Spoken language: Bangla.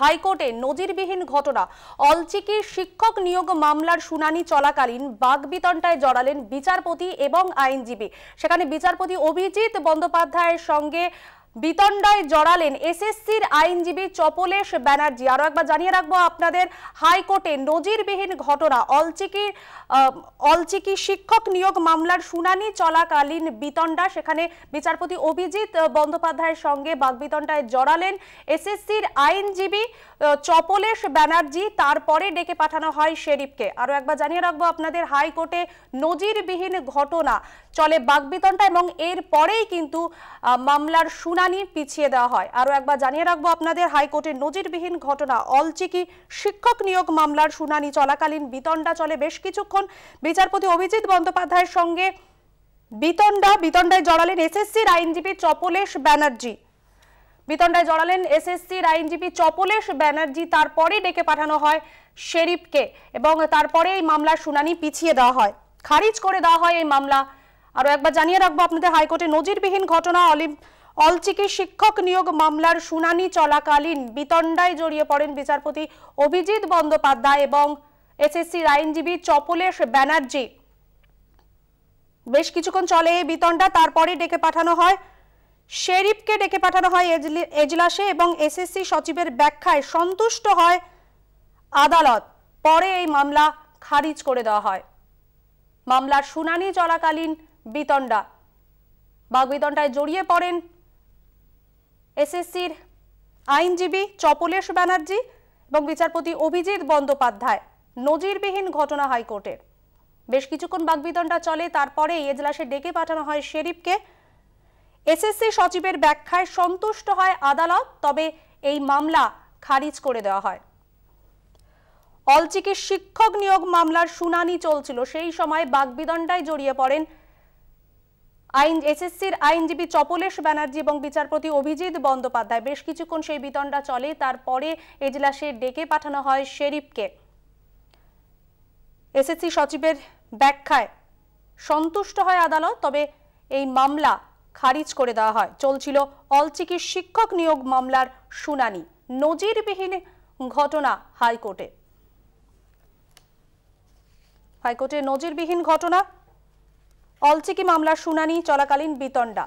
হাইকোর্টে নজিরবিহীন ঘটনা অলচিকির শিক্ষক নিয়োগ মামলার শুনানি চলাকালীন বিতণ্টায় জড়ালেন বিচারপতি এবং আইনজীবী সেখানে বিচারপতি অভিজিৎ বন্দ্যোপাধ্যায়ের সঙ্গে বিতণ্ডায় জড়ালেন এসএসসির আইনজীবী চপলেশ ব্যানার্জি আরও একবার জানিয়ে রাখবো আপনাদের হাইকোর্টে নজিরবিহীন ঘটনা অলচিকি অলচিকি শিক্ষক নিয়োগ মামলার শুনানি চলাকালীন বিতণ্ডা সেখানে বিচারপতি অভিজিৎ বন্দ্যোপাধ্যায়ের সঙ্গে বাগবিতণ্ডায় জড়ালেন এসএসসির আইনজীবী চপলেশ ব্যানার্জি তারপরে ডেকে পাঠানো হয় শেরিফকে আরও একবার জানিয়ে রাখবো আপনাদের হাইকোর্টে নজিরবিহীন ঘটনা চলে বাগবিতণ্ডা এবং এরপরেই কিন্তু মামলার শুনানি না নিয়ে পিছিয়ে দেওয়া হয় আরও একবার জানিয়ে রাখবো আপনাদের হাইকোর্টের নজিরবিহীন ঘটনা অলচিকি শিক্ষক নিয়োগ মামলার শুনানি চলাকালীন বিতণ্ডা চলে বেশ কিছুক্ষণ বিচারপতি অভিজিৎ বন্দ্যোপাধ্যায়ের সঙ্গে বিতণ্ডা বিতণ্ডায় জড়ালেন এসএসসির আইনজীবী চপলেশ ব্যানার্জি বিতণ্ডায় জড়ালেন এসএসসির আইনজীবী চপলেশ ব্যানার্জি তারপরে ডেকে পাঠানো হয় শেরিফকে এবং তারপরে এই মামলার শুনানি পিছিয়ে দেওয়া হয় খারিজ করে দেওয়া হয় এই মামলা আরও একবার জানিয়ে রাখবো আপনাদের হাইকোর্টে নজিরবিহীন ঘটনা অলিম্প অলচিকি শিক্ষক নিয়োগ মামলার শুনানি চলাকালীন বিতণ্ডায় জড়িয়ে পড়েন বিচারপতি অভিজিৎ বন্দ্যোপাধ্যায় এবং এসএসসির আইনজীবী চপলেশ ব্যানার্জি বেশ কিছুক্ষণ চলে এই বিতণ্ডা তারপরে ডেকে পাঠানো হয় শেরিফকে ডেকে পাঠানো হয় এজলাসে এবং এসএসসি সচিবের ব্যাখ্যায় সন্তুষ্ট হয় আদালত পরে এই মামলা খারিজ করে দেওয়া হয় মামলার শুনানি চলাকালীন বিতণ্ডা বাগবিতণ্ডায় জড়িয়ে পড়েন এসএসসির আইনজীবী চপলেশ ব্যানার্জি এবং বিচারপতি অভিজিৎ বন্দ্যোপাধ্যায় নজিরবিহীন ঘটনা হাইকোর্টের বেশ কিছুক্ষণ বাগবিদণ্ডা চলে তারপরে এজলাসে ডেকে পাঠানো হয় শেরিফকে এসএসসি সচিবের ব্যাখ্যায় সন্তুষ্ট হয় আদালত তবে এই মামলা খারিজ করে দেওয়া হয় অলচিকির শিক্ষক নিয়োগ মামলার শুনানি চলছিল সেই সময় বাগবিদণ্ডায় জড়িয়ে পড়েন আইন এসএসসির আইনজীবী চপলেশ ব্যানার্জি এবং বিচারপতি অভিজিৎ বন্দ্যোপাধ্যায় বেশ কিছুক্ষণ সেই বিতণ্ডা চলে তারপরে এজলাসে ডেকে পাঠানো হয় শেরিফকে এসএসসি সচিবের ব্যাখ্যায় সন্তুষ্ট হয় আদালত তবে এই মামলা খারিজ করে দেওয়া হয় চলছিল অলচিকি শিক্ষক নিয়োগ মামলার শুনানি নজিরবিহীন ঘটনা হাইকোর্টে হাইকোর্টে নজিরবিহীন ঘটনা অলচিকি মামলার শুনানি চলাকালীন বিতণ্ডা